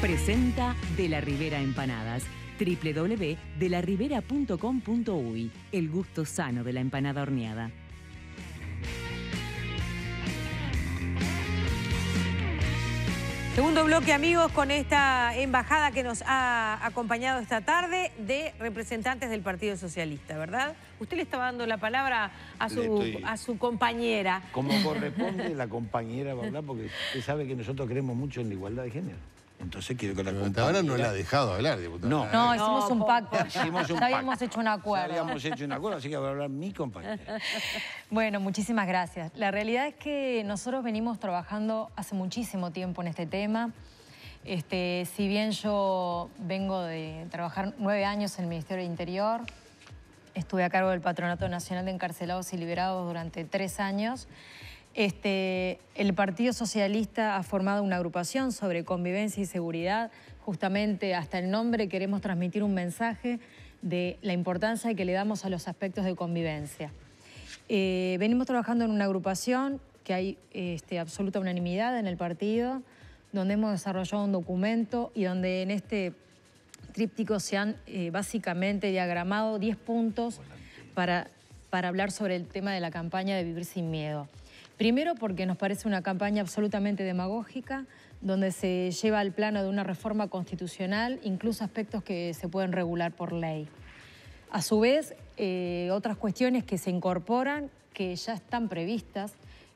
Presenta De la Ribera Empanadas www.delaribera.com.uy El gusto sano de la empanada horneada. Segundo bloque, amigos, con esta embajada que nos ha acompañado esta tarde de representantes del Partido Socialista, ¿verdad? Usted le estaba dando la palabra a su, compañera. Como corresponde, la compañera ¿verdad? porque usted sabe que nosotros creemos mucho en la igualdad de género. Entonces quiero que la compañera... no la ha dejado hablar, diputada. No, hicimos un pacto. ya habíamos hecho un acuerdo. Ya habíamos hecho un acuerdo, así que va a mi compañera. bueno, muchísimas gracias. La realidad es que nosotros venimos trabajando hace muchísimo tiempo en este tema. Este, si bien yo vengo de trabajar nueve años en el Ministerio del Interior, estuve a cargo del Patronato Nacional de Encarcelados y Liberados durante tres años... Este, el Partido Socialista ha formado una agrupación sobre convivencia y seguridad. Justamente hasta el nombre queremos transmitir un mensaje de la importancia que le damos a los aspectos de convivencia. Eh, venimos trabajando en una agrupación que hay este, absoluta unanimidad en el partido, donde hemos desarrollado un documento y donde en este tríptico se han eh, básicamente diagramado 10 puntos para hablar sobre el tema de la campaña de Vivir sin Miedo. Primero porque nos parece una campaña absolutamente demagógica, donde se lleva al plano de una reforma constitucional incluso aspectos que se pueden regular por ley. A su vez, eh, otras cuestiones que se incorporan, que ya están previstas.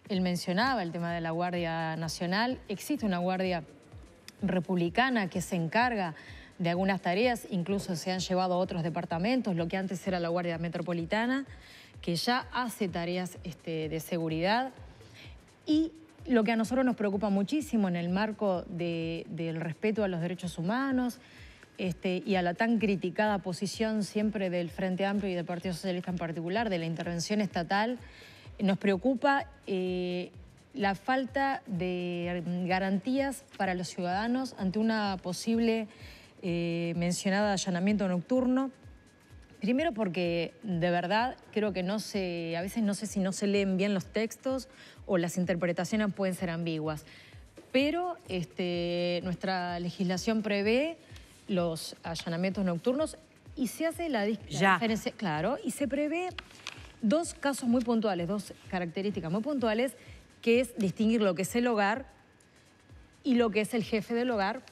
Él mencionaba el tema de la Guardia Nacional. Existe una Guardia Republicana que se encarga de algunas tareas, incluso se han llevado a otros departamentos, lo que antes era la Guardia Metropolitana, que ya hace tareas este, de seguridad. Y lo que a nosotros nos preocupa muchísimo en el marco del respeto a los derechos humanos este, y a la tan criticada posición siempre del Frente Amplio y del Partido Socialista en particular, de la intervención estatal, nos preocupa eh, la falta de garantías para los ciudadanos ante una posible eh, mencionada allanamiento nocturno Primero porque de verdad creo que no se, a veces no sé si no se leen bien los textos o las interpretaciones pueden ser ambiguas. Pero este, nuestra legislación prevé los allanamientos nocturnos y se hace la, diferencia, claro, y se prevé dos casos muy puntuales, dos características muy puntuales, que es distinguir lo que es el hogar y lo que es el jefe del hogar,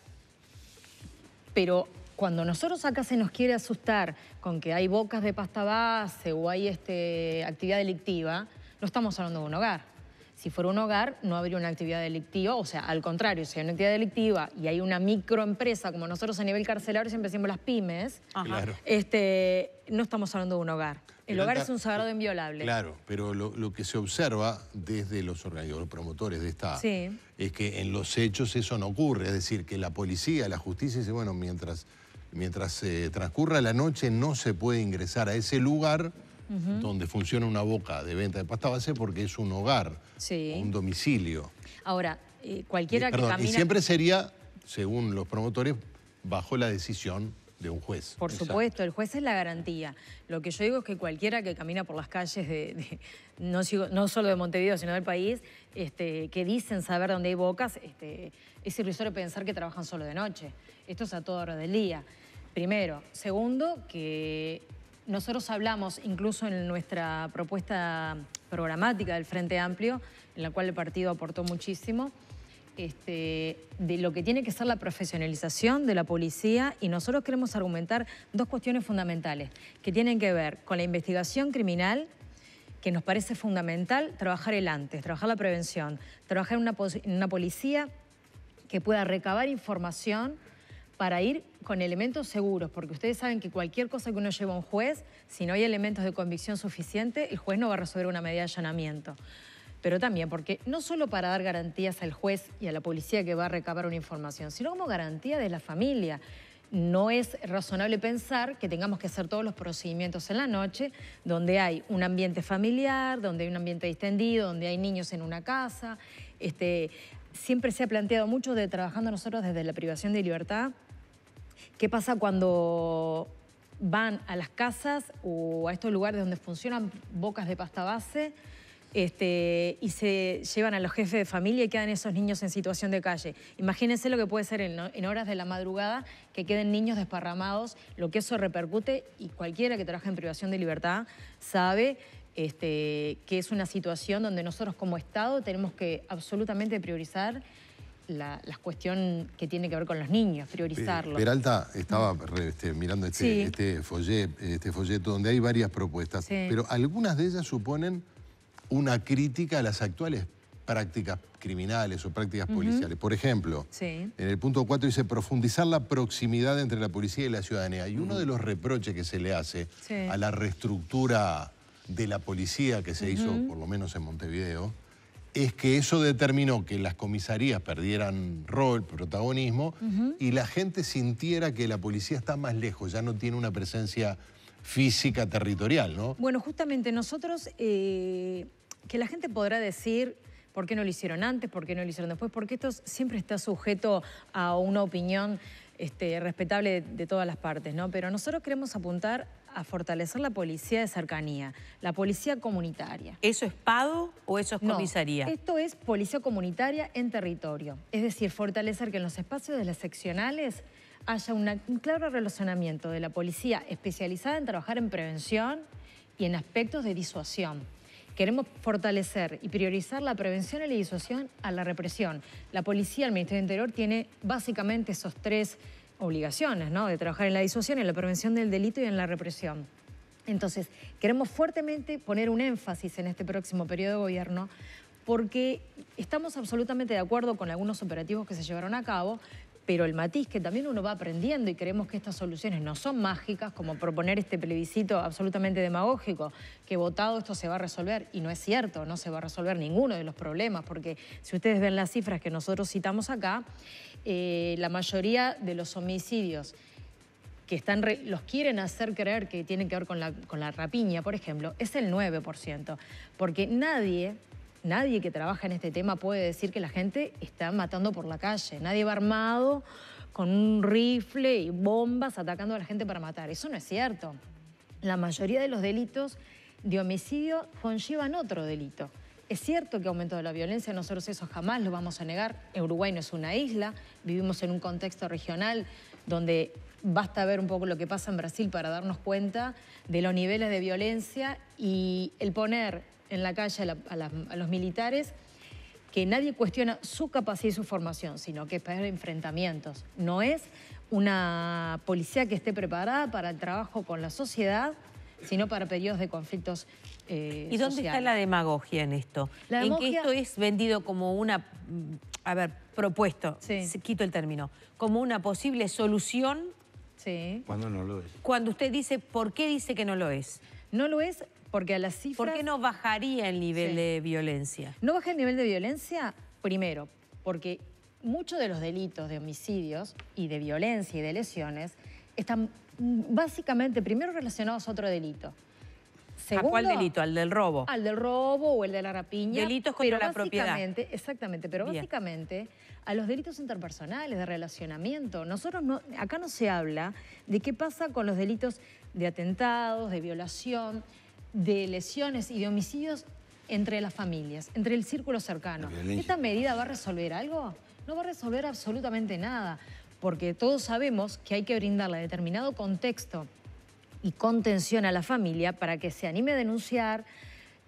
pero cuando nosotros acá se nos quiere asustar con que hay bocas de pasta base o hay este, actividad delictiva, no estamos hablando de un hogar. Si fuera un hogar, no habría una actividad delictiva, o sea, al contrario, si hay una actividad delictiva y hay una microempresa, como nosotros a nivel carcelario siempre decimos las pymes, este, no estamos hablando de un hogar. El hogar es un sagrado eh, inviolable. Claro, pero lo, que se observa desde los organizadores, promotores de esta, es que en los hechos eso no ocurre. Es decir, que la policía, la justicia dice, bueno, mientras Mientras se eh, transcurra la noche no se puede ingresar a ese lugar donde funciona una boca de venta de pasta base porque es un hogar, un domicilio. Ahora, eh, cualquiera que camina... Y siempre sería, según los promotores, bajo la decisión de un juez. Por supuesto, el juez es la garantía. Lo que yo digo es que cualquiera que camina por las calles, de, no, solo de Montevideo, sino del país, este, que dicen saber dónde hay bocas, este, es irrisorio pensar que trabajan solo de noche. Esto es a toda hora del día. Primero. Segundo, que nosotros hablamos incluso en nuestra propuesta programática del Frente Amplio, en la cual el partido aportó muchísimo, este, de lo que tiene que ser la profesionalización de la policía y nosotros queremos argumentar dos cuestiones fundamentales que tienen que ver con la investigación criminal, que nos parece fundamental trabajar el antes, trabajar la prevención, trabajar en una policía que pueda recabar información para ir con elementos seguros, porque ustedes saben que cualquier cosa que uno lleva a un juez, si no hay elementos de convicción suficiente, el juez no va a resolver una medida de allanamiento. Pero también porque no solo para dar garantías al juez y a la policía que va a recabar una información, sino como garantía de la familia. No es razonable pensar que tengamos que hacer todos los procedimientos en la noche, donde hay un ambiente familiar, donde hay un ambiente distendido, donde hay niños en una casa. Este, siempre se ha planteado mucho de trabajando nosotros desde la privación de libertad, ¿Qué pasa cuando van a las casas o a estos lugares donde funcionan bocas de pasta base este, y se llevan a los jefes de familia y quedan esos niños en situación de calle. Imagínense lo que puede ser en, horas de la madrugada que queden niños desparramados, lo que eso repercute y cualquiera que trabaja en privación de libertad sabe este, que es una situación donde nosotros como Estado tenemos que absolutamente priorizar la, cuestión que tiene que ver con los niños, priorizarlo. Eh, Peralta estaba este, mirando este, este, este, folleto donde hay varias propuestas, pero algunas de ellas suponen una crítica a las actuales prácticas criminales o prácticas policiales. Por ejemplo, en el punto 4 dice profundizar la proximidad entre la policía y la ciudadanía. Y uno de los reproches que se le hace a la reestructura de la policía que se hizo, por lo menos en Montevideo, es que eso determinó que las comisarías perdieran rol, protagonismo, y la gente sintiera que la policía está más lejos, ya no tiene una presencia física territorial, ¿no? Bueno, justamente nosotros, eh, que la gente podrá decir por qué no lo hicieron antes, por qué no lo hicieron después, porque esto siempre está sujeto a una opinión este, respetable de, de, todas las partes, ¿no? Pero nosotros queremos apuntar a fortalecer la policía de cercanía, la policía comunitaria. ¿Eso es PADO o eso es comisaría? esto es policía comunitaria en territorio. Es decir, fortalecer que en los espacios de las seccionales haya un claro relacionamiento de la policía especializada en trabajar en prevención y en aspectos de disuasión. Queremos fortalecer y priorizar la prevención y la disuasión a la represión. La policía, el Ministerio del Interior, tiene básicamente esos tres obligaciones, ¿no? De trabajar en la disuasión, en la prevención del delito y en la represión. Entonces, queremos fuertemente poner un énfasis en este próximo periodo de gobierno porque estamos absolutamente de acuerdo con algunos operativos que se llevaron a cabo, pero el matiz que también uno va aprendiendo y creemos que estas soluciones no son mágicas, como proponer este plebiscito absolutamente demagógico, que votado esto se va a resolver, y no es cierto, no se va a resolver ninguno de los problemas, porque si ustedes ven las cifras que nosotros citamos acá, eh, la mayoría de los homicidios que los quieren hacer creer que tienen que ver con la, con la rapiña, por ejemplo, es el 9%. Porque nadie, nadie que trabaja en este tema puede decir que la gente está matando por la calle. Nadie va armado con un rifle y bombas atacando a la gente para matar. Eso no es cierto. La mayoría de los delitos de homicidio conllevan otro delito. Es cierto que de la violencia, nosotros eso jamás lo vamos a negar. Uruguay no es una isla, vivimos en un contexto regional donde basta ver un poco lo que pasa en Brasil para darnos cuenta de los niveles de violencia y el poner en la calle a, a los militares que nadie cuestiona su capacidad y su formación, sino que es para enfrentamientos. No es una policía que esté preparada para el trabajo con la sociedad, sino para periodos de conflictos eh, ¿Y dónde está la demagogia en esto? En que esto es vendido como una, mm, a ver, propuesto, quito el término, como una posible solución. Sí. Cuando no lo es. Cuando usted dice, ¿por qué dice que no lo es? No lo es porque a las cifras... ¿Por qué no bajaría el nivel de violencia? No baja el nivel de violencia, primero, porque muchos de los delitos de homicidios y de violencia y de lesiones están básicamente primero relacionados a otro delito. ¿A cuál delito? ¿Al del robo? Al del robo o el de la rapiña. Delitos contra la propiedad. Exactamente, pero básicamente a los delitos interpersonales de relacionamiento. Nosotros acá no se habla de qué pasa con los delitos de atentados, de violación, de lesiones y de homicidios entre las familias, entre el círculo cercano. ¿Esta medida va a resolver algo? No va a resolver absolutamente nada, porque todos sabemos que hay que brindarle determinado contexto y contención a la familia para que se anime a denunciar,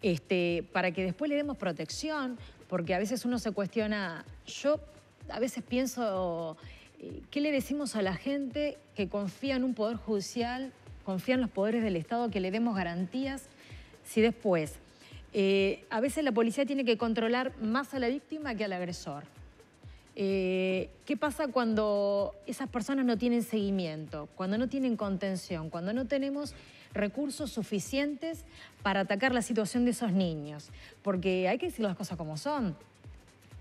este, para que después le demos protección, porque a veces uno se cuestiona, yo a veces pienso, eh, ¿qué le decimos a la gente que confía en un poder judicial, confía en los poderes del Estado, que le demos garantías, si después... Eh, a veces la policía tiene que controlar más a la víctima que al agresor. Eh, ¿Qué pasa cuando esas personas no tienen seguimiento, cuando no tienen contención, cuando no tenemos recursos suficientes para atacar la situación de esos niños? Porque hay que decir las cosas como son.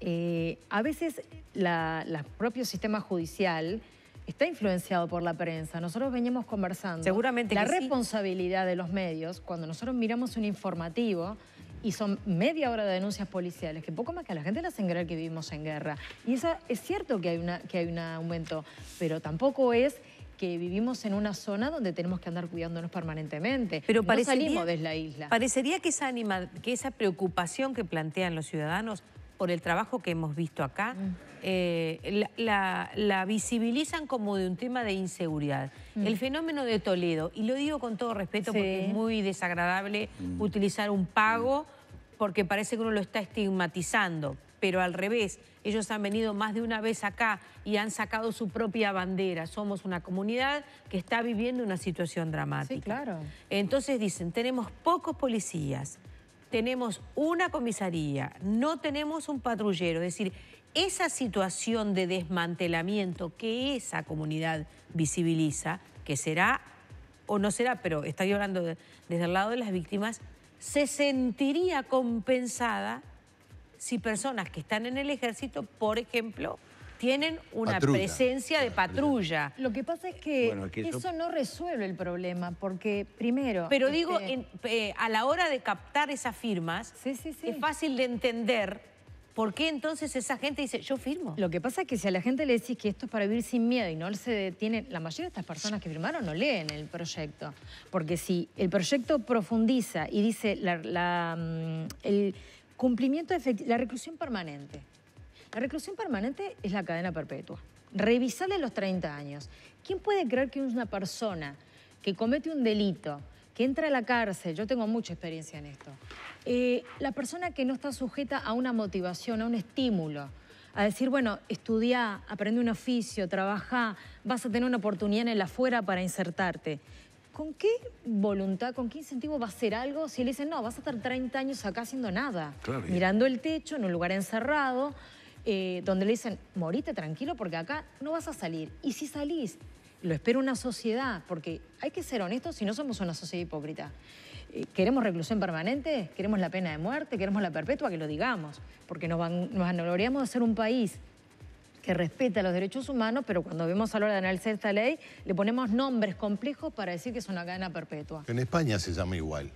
Eh, a veces el propio sistema judicial está influenciado por la prensa. Nosotros veníamos conversando. Seguramente. La responsabilidad de los medios, cuando nosotros miramos un informativo, y son media hora de denuncias policiales, que poco más que a la gente le hacen creer que vivimos en guerra. Y esa, es cierto que hay, una, que hay un aumento, pero tampoco es que vivimos en una zona donde tenemos que andar cuidándonos permanentemente. Pero no salimos de la isla. Parecería que esa, anima, que esa preocupación que plantean los ciudadanos por el trabajo que hemos visto acá... Mm. Eh, la, visibilizan como de un tema de inseguridad. Mm. El fenómeno de Toledo, y lo digo con todo respeto porque es muy desagradable mm. utilizar un pago mm. porque parece que uno lo está estigmatizando, pero al revés, ellos han venido más de una vez acá y han sacado su propia bandera. Somos una comunidad que está viviendo una situación dramática. Sí, claro. Entonces dicen, tenemos pocos policías, tenemos una comisaría, no tenemos un patrullero. Es decir, esa situación de desmantelamiento que esa comunidad visibiliza, que será o no será, pero está hablando desde el lado de las víctimas, se sentiría compensada si personas que están en el ejército, por ejemplo, tienen una presencia de patrulla. Lo que pasa es que, eh, eso... no resuelve el problema, porque primero... Pero este, digo, eh, a la hora de captar esas firmas, es fácil de entender ¿Por qué entonces esa gente dice, yo firmo? Lo que pasa es que si a la gente le decís que esto es para vivir sin miedo y no se detiene, la mayoría de estas personas que firmaron no leen el proyecto. Porque si el proyecto profundiza y dice mm, el cumplimiento de la reclusión permanente. La reclusión permanente es la cadena perpetua. Revisarle los 30 años. ¿Quién puede creer que una persona que comete un delito que entra a la cárcel, yo tengo mucha experiencia en esto, eh, la persona que no está sujeta a una motivación, a un estímulo, a decir, bueno, estudia, aprende un oficio, trabaja, vas a tener una oportunidad en el afuera para insertarte. ¿Con qué voluntad, con qué incentivo va a hacer algo si le dicen, no, vas a estar 30 años acá haciendo nada? Mirando el techo, en un lugar encerrado, eh, donde le dicen, morite tranquilo porque acá no vas a salir. Y si salís, lo espera una sociedad, porque hay que ser honestos si no somos una sociedad hipócrita. Eh, ¿Queremos reclusión permanente? ¿Queremos la pena de muerte? ¿Queremos la perpetua? Que lo digamos, porque nos, van, nos de ser un país que respeta los derechos humanos, pero cuando vemos a la hora de analizar esta ley, le ponemos nombres complejos para decir que es una cadena perpetua. En España se llama igual.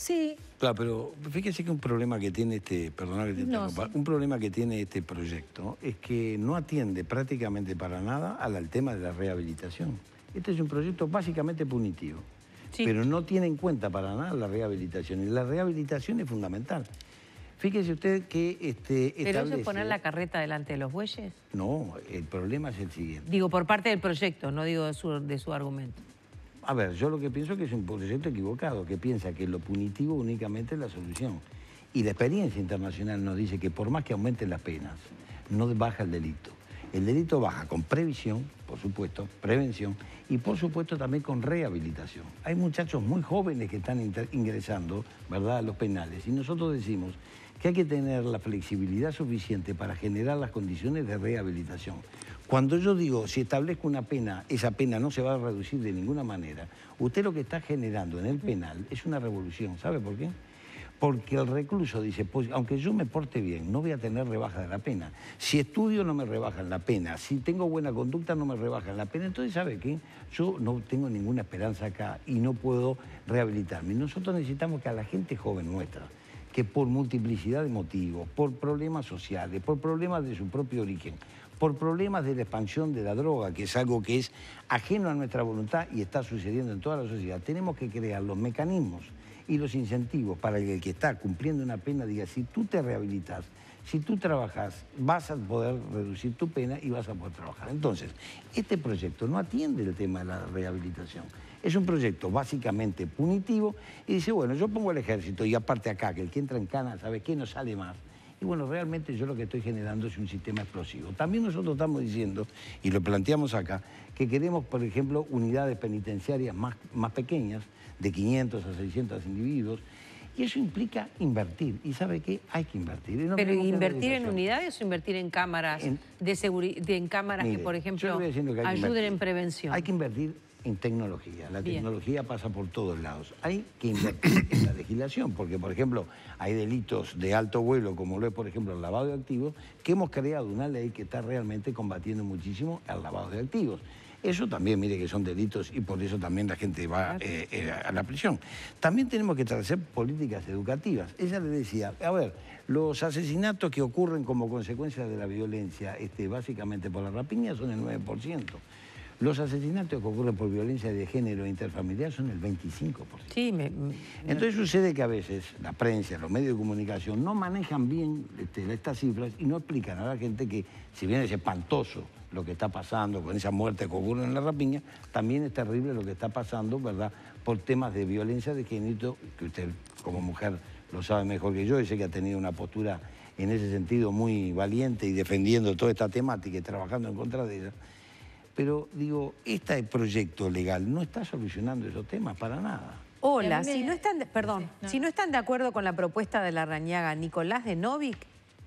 Sí. Claro, pero fíjese que un problema que tiene este, perdona que te un problema que tiene este proyecto es que no atiende prácticamente para nada al, tema de la rehabilitación. Este es un proyecto básicamente punitivo, pero no tiene en cuenta para nada la rehabilitación. Y la rehabilitación es fundamental. Fíjese usted que este, ¿Pero eso es poner la carreta delante de los bueyes? No, el problema es el siguiente. Digo, por parte del proyecto, no digo de su, de su argumento. A ver, yo lo que pienso es que es un proyecto equivocado, que piensa que lo punitivo únicamente es la solución. Y la experiencia internacional nos dice que por más que aumenten las penas, no baja el delito. El delito baja con previsión, por supuesto, prevención y por supuesto también con rehabilitación. Hay muchachos muy jóvenes que están ingresando, ¿verdad?, a los penales y nosotros decimos que hay que tener la flexibilidad suficiente para generar las condiciones de rehabilitación. Cuando yo digo, si establezco una pena, esa pena no se va a reducir de ninguna manera, usted lo que está generando en el penal es una revolución. ¿Sabe por qué? Porque el recluso dice, pues aunque yo me porte bien, no voy a tener rebaja de la pena. Si estudio, no me rebajan la pena. Si tengo buena conducta, no me rebajan la pena. Entonces, ¿sabe qué? Yo no tengo ninguna esperanza acá y no puedo rehabilitarme. Nosotros necesitamos que a la gente joven nuestra, que por multiplicidad de motivos, por problemas sociales, por problemas de su propio origen, por problemas de la expansión de la droga, que es algo que es ajeno a nuestra voluntad y está sucediendo en toda la sociedad. Tenemos que crear los mecanismos y los incentivos para que el que está cumpliendo una pena diga, si tú te rehabilitas, si tú trabajas, vas a poder reducir tu pena y vas a poder trabajar. Entonces, este proyecto no atiende el tema de la rehabilitación. Es un proyecto básicamente punitivo y dice, bueno, yo pongo el ejército y aparte acá, que el que entra en cana, ¿sabe qué? No sale más. Y bueno, realmente yo lo que estoy generando es un sistema explosivo. También nosotros estamos diciendo, y lo planteamos acá, que queremos, por ejemplo, unidades penitenciarias más, más pequeñas, de 500 a 600 individuos, y eso implica invertir. ¿Y sabe qué? Hay que invertir. ¿Pero invertir en unidades o invertir en cámaras de seguridad, en cámaras que, por ejemplo, ayuden en prevención? Hay que invertir en tecnología. La tecnología pasa por todos lados. Hay que invertir en la legislación, porque, por ejemplo, hay delitos de alto vuelo, como lo es, por ejemplo, el lavado de activos, que hemos creado una ley que está realmente combatiendo muchísimo el lavado de activos. Eso también, mire, que son delitos y por eso también la gente va eh, eh, a la prisión. También tenemos que establecer políticas educativas. Ella le decía, a ver, los asesinatos que ocurren como consecuencia de la violencia, este, básicamente por la rapiña, son el 9%. Los asesinatos que ocurren por violencia de género interfamiliar son el 25%. Sí, Entonces sucede que a veces la prensa, los medios de comunicación no manejan bien este, estas cifras y no explican a la gente que si bien es espantoso lo que está pasando con esa muerte que ocurre en la rapiña, también es terrible lo que está pasando, ¿verdad?, por temas de violencia de género, que usted como mujer lo sabe mejor que yo y sé que ha tenido una postura en ese sentido muy valiente y defendiendo toda esta temática y trabajando en contra de ella. Pero digo, este proyecto legal no está solucionando esos temas para nada. Hola, si no están, de, perdón, si no están de acuerdo con la propuesta de la rañaga Nicolás de Novik,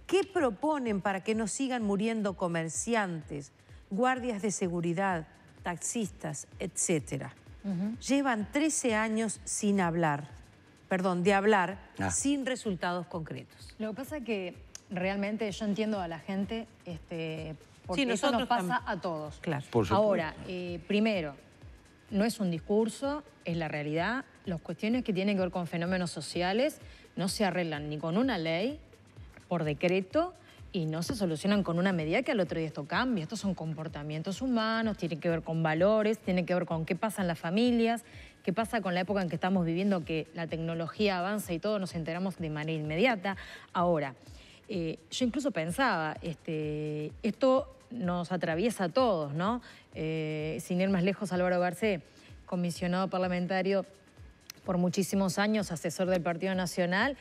¿qué proponen para que no sigan muriendo comerciantes, guardias de seguridad, taxistas, etcétera? Llevan 13 años sin hablar, perdón, de hablar, ah. sin resultados concretos. Lo que pasa es que realmente yo entiendo a la gente este, porque eso nos pasa a todos. Claro. Ahora, eh, primero, no es un discurso, es la realidad. Las cuestiones que tienen que ver con fenómenos sociales no se arreglan ni con una ley, por decreto, y no se solucionan con una medida que al otro día esto cambia. Estos son comportamientos humanos, tienen que ver con valores, tienen que ver con qué pasa en las familias, qué pasa con la época en que estamos viviendo, que la tecnología avanza y todo nos enteramos de manera inmediata. Ahora, eh, yo incluso pensaba, este, esto nos atraviesa a todos, ¿no? Eh, sin ir más lejos, Álvaro Garcé, comisionado parlamentario por muchísimos años, asesor del Partido Nacional,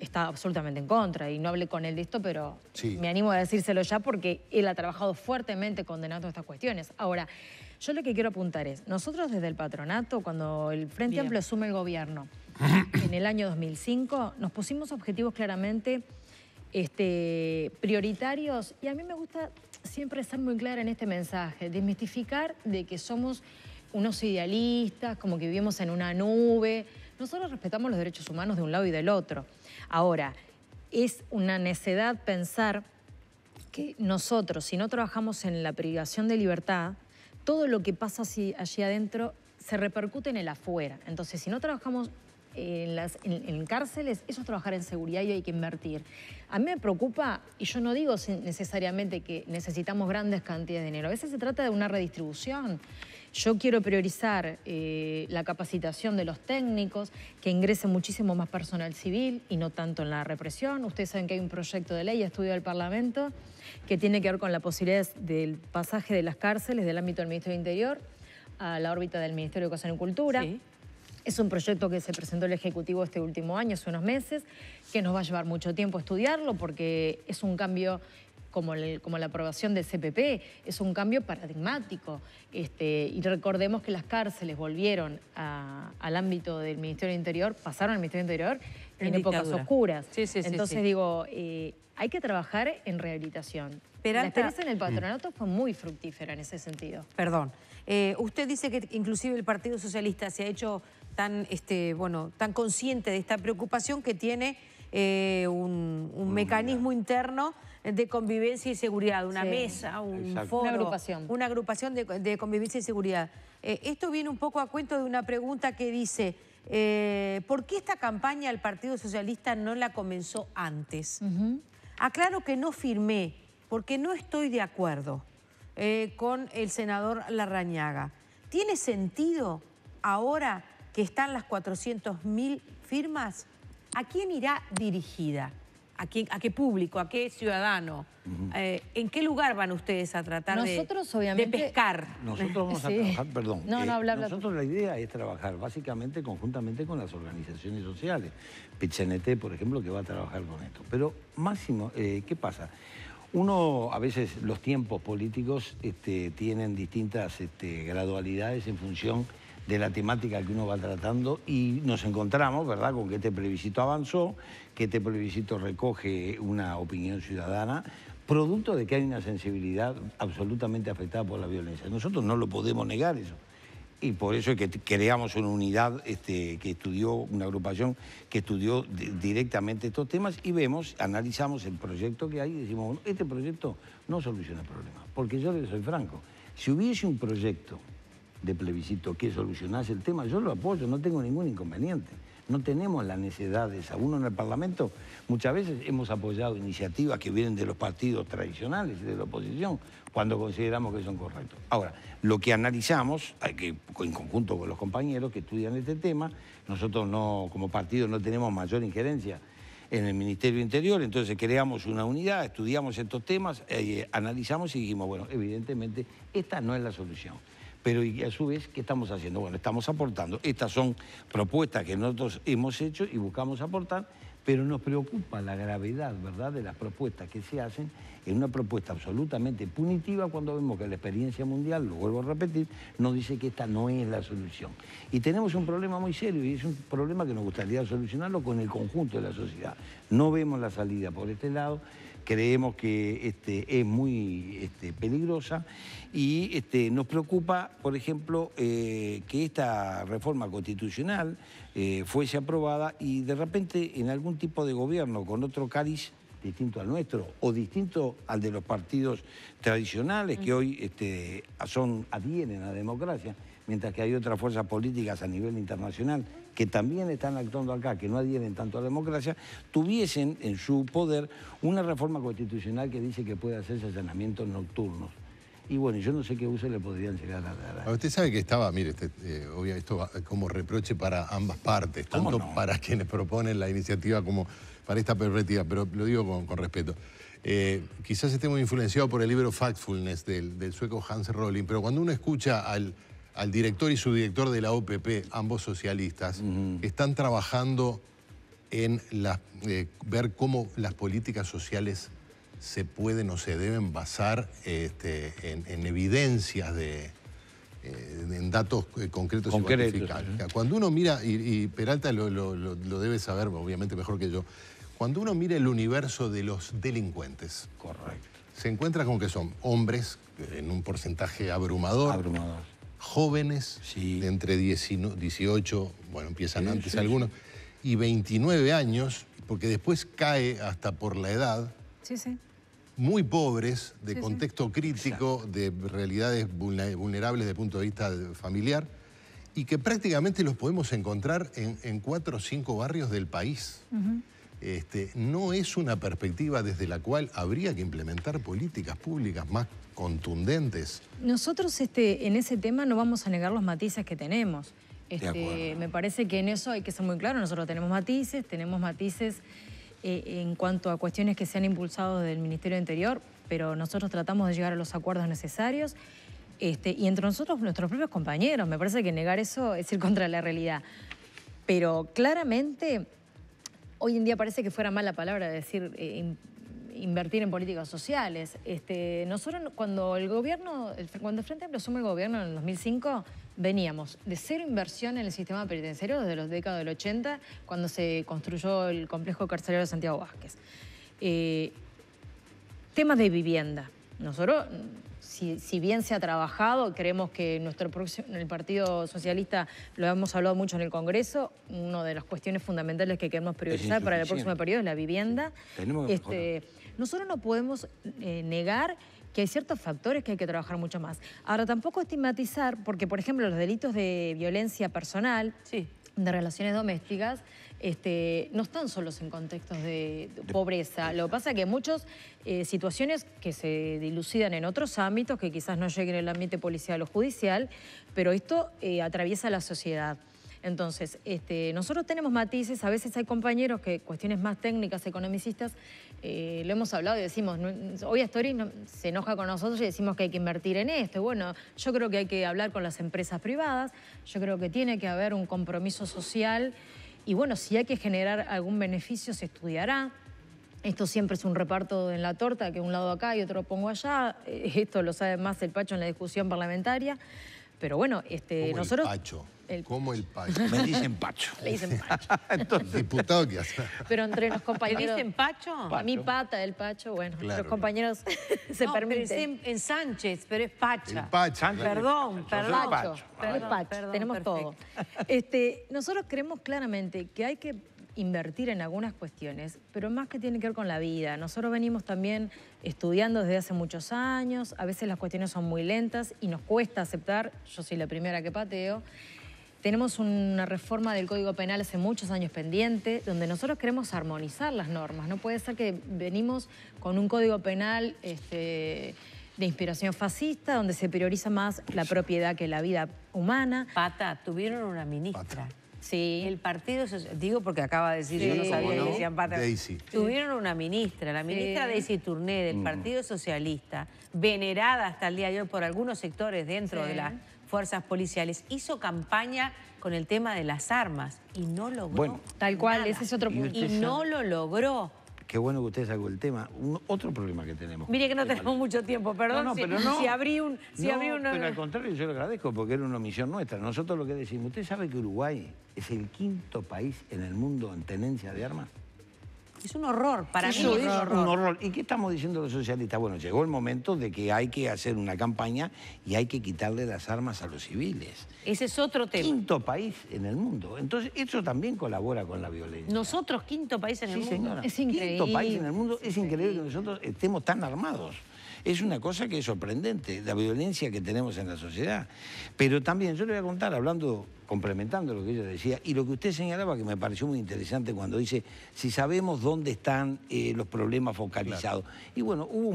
está absolutamente en contra y no hablé con él de esto, pero me animo a decírselo ya porque él ha trabajado fuertemente condenando estas cuestiones. Ahora, yo lo que quiero apuntar es, nosotros desde el patronato, cuando el Frente Amplio asume el gobierno en el año 2005, nos pusimos objetivos claramente este, prioritarios. Y a mí me gusta siempre ser muy clara en este mensaje, desmistificar de que somos unos idealistas, como que vivimos en una nube. Nosotros respetamos los derechos humanos de un lado y del otro. Ahora, es una necedad pensar que nosotros, si no trabajamos en la privación de libertad, todo lo que pasa allí adentro se repercute en el afuera. Entonces, si no trabajamos en, las, en, cárceles, eso es trabajar en seguridad y hay que invertir. A mí me preocupa, y yo no digo necesariamente que necesitamos grandes cantidades de dinero, a veces se trata de una redistribución. Yo quiero priorizar eh, la capacitación de los técnicos, que ingrese muchísimo más personal civil y no tanto en la represión. Ustedes saben que hay un proyecto de ley, estudio del Parlamento, que tiene que ver con la posibilidad del pasaje de las cárceles del ámbito del Ministerio del Interior a la órbita del Ministerio de Educación y Cultura. Sí. Es un proyecto que se presentó el Ejecutivo este último año, hace unos meses, que nos va a llevar mucho tiempo estudiarlo porque es un cambio como, la aprobación del CPP, es un cambio paradigmático. Este, y recordemos que las cárceles volvieron al ámbito del Ministerio del Interior, pasaron al Ministerio del Interior en, épocas oscuras. Entonces digo, eh, hay que trabajar en rehabilitación. La experiencia en el mm. patronato fue muy fructífera en ese sentido. Perdón. Eh, usted dice que inclusive el Partido Socialista se ha hecho tan, este, bueno, tan consciente de esta preocupación que tiene eh, un, mm, mecanismo interno de convivencia y seguridad, una mesa, un foro, una agrupación, una agrupación de, convivencia y seguridad. Eh, esto viene un poco a cuento de una pregunta que dice, eh, ¿por qué esta campaña al Partido Socialista no la comenzó antes? Aclaro que no firmé, porque no estoy de acuerdo con el senador Larrañaga. ¿Tiene sentido ahora que están las 400.000 firmas, ¿a quién irá dirigida? ¿A, quién, ¿A qué público? ¿A qué ciudadano? Eh, ¿En qué lugar van ustedes a tratar nosotros, de, obviamente, de, pescar? Nosotros vamos a trabajar, perdón. No, no, eh, nosotros la idea es trabajar básicamente conjuntamente con las organizaciones sociales. Pichanete, por ejemplo, que va a trabajar con esto. Pero, Máximo, eh, ¿qué pasa? Uno, a veces los tiempos políticos este, tienen distintas este, gradualidades en función de la temática que uno va tratando y nos encontramos, ¿verdad?, con que este plebiscito avanzó, que este plebiscito recoge una opinión ciudadana, producto de que hay una sensibilidad absolutamente afectada por la violencia. Nosotros no lo podemos negar eso. Y por eso es que creamos una unidad este, que estudió, una agrupación que estudió directamente estos temas y vemos, analizamos el proyecto que hay y decimos, bueno, este proyecto no soluciona el problema. Porque yo le soy franco, si hubiese un proyecto de plebiscito que solucionase el tema, yo lo apoyo, no tengo ningún inconveniente. No tenemos la necesidad de esa. Uno en el Parlamento muchas veces hemos apoyado iniciativas que vienen de los partidos tradicionales y de la oposición cuando consideramos que son correctos. Ahora, lo que analizamos, que, en conjunto con los compañeros que estudian este tema, nosotros no, como partido no tenemos mayor injerencia en el Ministerio Interior, entonces creamos una unidad, estudiamos estos temas, eh, analizamos y dijimos, bueno, evidentemente esta no es la solución pero y a su vez, ¿qué estamos haciendo? Bueno, estamos aportando. Estas son propuestas que nosotros hemos hecho y buscamos aportar, pero nos preocupa la gravedad, ¿verdad?, de las propuestas que se hacen en una propuesta absolutamente punitiva cuando vemos que la experiencia mundial, lo vuelvo a repetir, nos dice que esta no es la solución. Y tenemos un problema muy serio y es un problema que nos gustaría solucionarlo con el conjunto de la sociedad. No vemos la salida por este lado creemos que este, es muy este, peligrosa y este, nos preocupa, por ejemplo, eh, que esta reforma constitucional eh, fuese aprobada y de repente en algún tipo de gobierno con otro cáliz distinto al nuestro o distinto al de los partidos tradicionales que hoy este, son, adhieren a la democracia mientras que hay otras fuerzas políticas a nivel internacional que también están actuando acá, que no adhieren tanto a la democracia, tuviesen en su poder una reforma constitucional que dice que puede hacerse allanamientos nocturnos. Y bueno, yo no sé qué uso le podrían llegar a dar. Ah, usted sabe que estaba, mire, este, eh, esto como reproche para ambas partes, tanto para quienes proponen la iniciativa como para esta perspectiva, pero lo digo con, respeto. Eh, quizás estemos influenciados por el libro Factfulness del, del sueco Hans Rowling, pero cuando uno escucha al al director y su director de la OPP, ambos socialistas, están trabajando en eh, ver cómo las políticas sociales se pueden o se deben basar este, en, evidencias de, eh, en datos eh, concretos, y verificables. Cuando uno mira, y, Peralta lo, debe saber obviamente mejor que yo, cuando uno mira el universo de los delincuentes, se encuentra con que son hombres en un porcentaje abrumador. abrumador jóvenes entre 18, bueno, empiezan antes algunos, y 29 años, porque después cae hasta por la edad. Sí, sí muy pobres, de contexto crítico, de realidades vulnerables desde el punto de vista familiar, y que prácticamente los podemos encontrar en, cuatro o cinco barrios del país. Este, no es una perspectiva desde la cual habría que implementar políticas públicas más contundentes. Nosotros este, en ese tema no vamos a negar los matices que tenemos. Este, me parece que en eso hay que ser muy claro. Nosotros tenemos matices, tenemos matices eh, en cuanto a cuestiones que se han impulsado del Ministerio de Interior, pero nosotros tratamos de llegar a los acuerdos necesarios. y entre nosotros, nuestros propios compañeros. Me parece que negar eso es ir contra la realidad. Pero claramente hoy en día parece que fuera mala palabra decir eh, invertir en políticas sociales. Este, nosotros cuando el gobierno, cuando el Frente Amplio asume el gobierno en el 2005, veníamos de cero inversión en el sistema penitenciario desde los décadas del 80, cuando se construyó el complejo carcelario de Santiago Vázquez. Eh, temas de vivienda. Nosotros si, bien se ha trabajado, creemos que nuestro el Partido Socialista, lo hemos hablado mucho en el Congreso, una de las cuestiones fundamentales que queremos priorizar para el próximo periodo es la vivienda. Este, nosotros no podemos eh, negar que hay ciertos factores que hay que trabajar mucho más. Ahora, tampoco estigmatizar, porque, por ejemplo, los delitos de violencia personal, de relaciones domésticas, este, no están solos en contextos de pobreza. Lo que pasa es que muchas eh, situaciones que se dilucidan en otros ámbitos, que quizás no lleguen al ambiente policial o judicial, pero esto eh, atraviesa la sociedad. Entonces, este, nosotros tenemos matices, a veces hay compañeros que cuestiones más técnicas, economicistas, eh, lo hemos hablado y decimos, hoy Astori se enoja con nosotros y decimos que hay que invertir en esto. bueno, yo creo que hay que hablar con las empresas privadas, yo creo que tiene que haber un compromiso social. Y bueno, si hay que generar algún beneficio, se estudiará. Esto siempre es un reparto en la torta, que un lado acá y otro pongo allá. Eh, esto lo sabe más el Pacho en la discusión parlamentaria. Pero bueno, este, nosotros... El pacho? como el Pacho. Me dicen Pacho. Le dicen Pacho. Entonces, diputado ¿qué hace. Pero entre los compañeros. ¿Le dicen Pacho? A mi pata el Pacho, bueno, los compañeros se permiten. Pero dicen en, Sánchez, pero es Pacha. Pacha. Ah. Perdón, perdón. Pacho. Perdón, Pacho. Tenemos todo. Este, nosotros creemos claramente que hay que invertir en algunas cuestiones, pero más que tiene que ver con la vida. Nosotros venimos también estudiando desde hace muchos años, a veces las cuestiones son muy lentas y nos cuesta aceptar, yo soy la primera que pateo, tenemos una reforma del Código Penal hace muchos años pendiente, donde nosotros queremos armonizar las normas. No puede ser que venimos con un Código Penal este, de inspiración fascista, donde se prioriza más la propiedad que la vida humana. Pata, tuvieron una ministra. Pata. Sí. El partido, digo porque acaba de decir, yo no sabía que decían pata. Tuvieron una ministra, la ministra Daisy Tourné del mm. Partido Socialista, venerada hasta el día de hoy por algunos sectores dentro de la fuerzas policiales. Hizo campaña con el tema de las armas y no logró. Bueno, tal cual, ese es otro punto. Y, no lo logró. Qué bueno que usted sacó el tema. otro problema que tenemos. Mire que no este tenemos mucho tiempo, perdón. si, pero no, si, abrí un. Si Pero al contrario, yo le agradezco porque era una omisión nuestra. Nosotros lo que decimos, usted sabe que Uruguay es el quinto país en el mundo en tenencia de armas. Es un horror, para mí es un horror. ¿Y qué estamos diciendo los socialistas? Bueno, llegó el momento de que hay que hacer una campaña y hay que quitarle las armas a los civiles. Ese es otro tema. Quinto país en el mundo. Entonces, eso también colabora con la violencia. Nosotros, quinto país en el sí, mundo. Es increíble. Quinto país en el mundo. es increíble que nosotros estemos tan armados. Es una cosa que es sorprendente, la violencia que tenemos en la sociedad. Pero también, yo le voy a contar, hablando, complementando lo que ella decía, y lo que usted señalaba, que me pareció muy interesante cuando dice, si sabemos dónde están eh, los problemas focalizados. Y bueno, hubo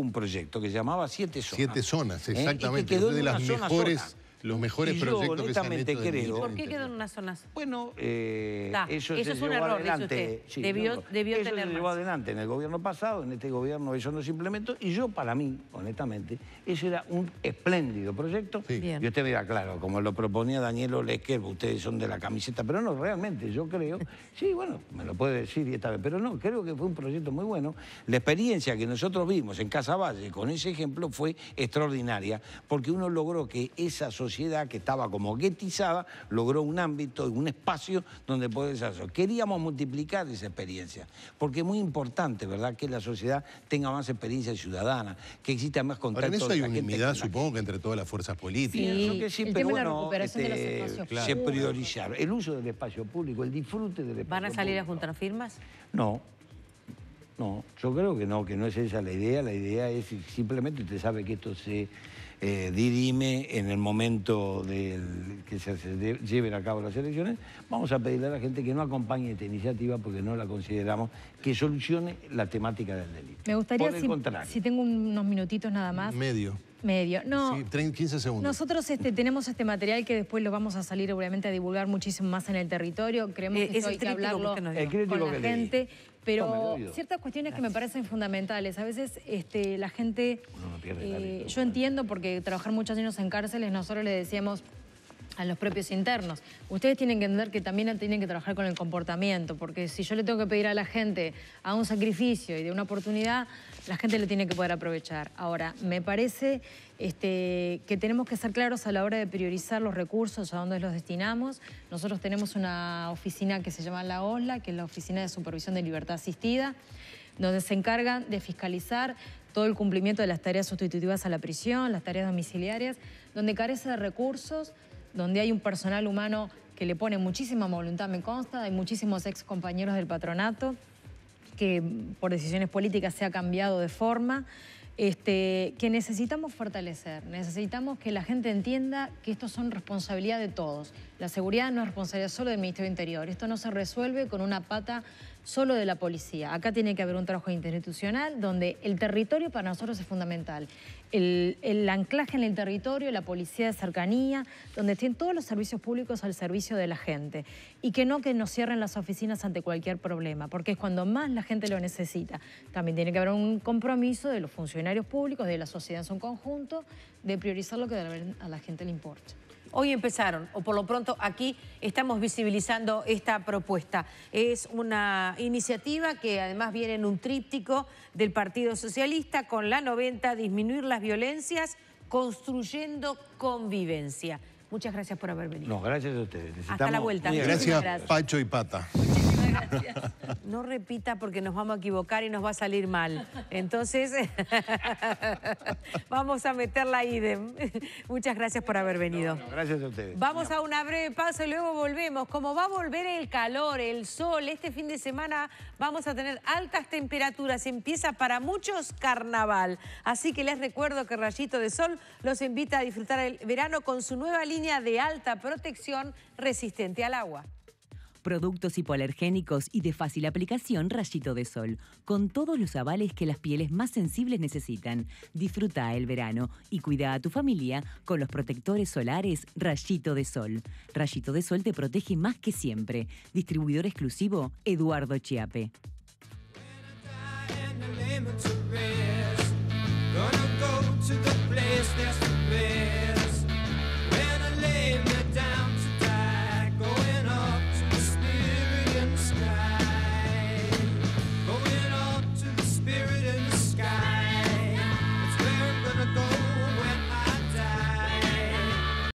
un, proyecto que se llamaba Siete Zonas. Siete Zonas, ¿Eh? exactamente. de las mejores los mejores proyectos que se han ¿Y por qué quedó en una zona Bueno, eh, eso, es un error, adelante. usted. debió, eso se llevó adelante en el gobierno pasado, en este gobierno eso no se implementó. Y yo, para mí, honestamente, eso era un espléndido proyecto. yo Y usted claro, como lo proponía Daniel Olesker, ustedes son de la camiseta, pero no, realmente, yo creo, sí, bueno, me lo puede decir esta vez, pero no, creo que fue un proyecto muy bueno. La experiencia que nosotros vimos en Casa con ese ejemplo fue extraordinaria, porque uno logró que esa sociedad que estaba como guetizada logró un ámbito, un espacio donde poder desarrollar. Queríamos multiplicar esa experiencia, porque es muy importante, ¿verdad?, que la sociedad tenga más experiencia ciudadana, que exista más contacto. Ahora, en eso hay supongo, que entre todas las fuerzas políticas. Sí, que priorizar. El uso del espacio público, el disfrute del espacio público. ¿Van a salir a juntar firmas? No. No, yo creo que no, que no es esa la idea. La idea es simplemente usted sabe que esto se eh, dirime en el momento del, que se lleven a cabo las elecciones, vamos a pedirle a la gente que no acompañe esta iniciativa porque no la consideramos que solucione la temática del delito. Me gustaría, si, tengo unos minutitos nada más... Medio. Medio, no. Sí, 15 segundos. Nosotros este, tenemos este material que después lo vamos a salir obviamente a divulgar muchísimo más en el territorio. Creemos eh, que eso hay que hablarlo con la gente. Pero ciertas cuestiones que me parecen fundamentales. A veces este, la gente... Eh, yo entiendo porque trabajar muchos años en cárceles, nosotros le decíamos, a los propios internos. Ustedes tienen que entender que también tienen que trabajar con el comportamiento, porque si yo le tengo que pedir a la gente a un sacrificio y de una oportunidad, la gente lo tiene que poder aprovechar. Ahora, me parece este, que tenemos que ser claros a la hora de priorizar los recursos, a dónde los destinamos. Nosotros tenemos una oficina que se llama la OSLA, que es la Oficina de Supervisión de Libertad Asistida, donde se encargan de fiscalizar todo el cumplimiento de las tareas sustitutivas a la prisión, las tareas domiciliarias, donde carece de recursos, donde hay un personal humano que le pone muchísima voluntad, me consta, hay muchísimos ex compañeros del patronato que por decisiones políticas se ha cambiado de forma, este, que necesitamos fortalecer, necesitamos que la gente entienda que esto son responsabilidad de todos. La seguridad no es responsabilidad solo del Ministerio del Interior, esto no se resuelve con una pata solo de la policía. Acá tiene que haber un trabajo institucional donde el territorio para nosotros es fundamental. El, anclaje en el territorio, la policía de cercanía, donde estén todos los servicios públicos al servicio de la gente. Y que no que nos cierren las oficinas ante cualquier problema, porque es cuando más la gente lo necesita. También tiene que haber un compromiso de los funcionarios públicos, de la sociedad en su conjunto, de priorizar lo que a la gente le importa. Hoy empezaron, o por lo pronto aquí estamos visibilizando esta propuesta. Es una iniciativa que además viene en un tríptico del Partido Socialista con la 90, disminuir las violencias, construyendo convivencia. Muchas gracias por haber venido. No, gracias a ustedes. Hasta la vuelta. Gracias, gracias, Pacho y Pata. No repita porque nos vamos a equivocar y nos va a salir mal. Entonces, vamos a meterla ahí. Muchas gracias por haber venido. gracias a ustedes. Vamos a una breve paso y luego volvemos. Como va a volver el calor, el sol, este fin de semana vamos a tener altas temperaturas. Empieza para muchos carnaval. Así que les recuerdo que Rayito de Sol los invita a disfrutar el verano con su nueva línea de alta protección resistente al agua. Productos hipoalergénicos y de fácil aplicación Rayito de Sol, con todos los avales que las pieles más sensibles necesitan. Disfruta el verano y cuida a tu familia con los protectores solares Rayito de Sol. Rayito de Sol te protege más que siempre. Distribuidor exclusivo Eduardo Chiape.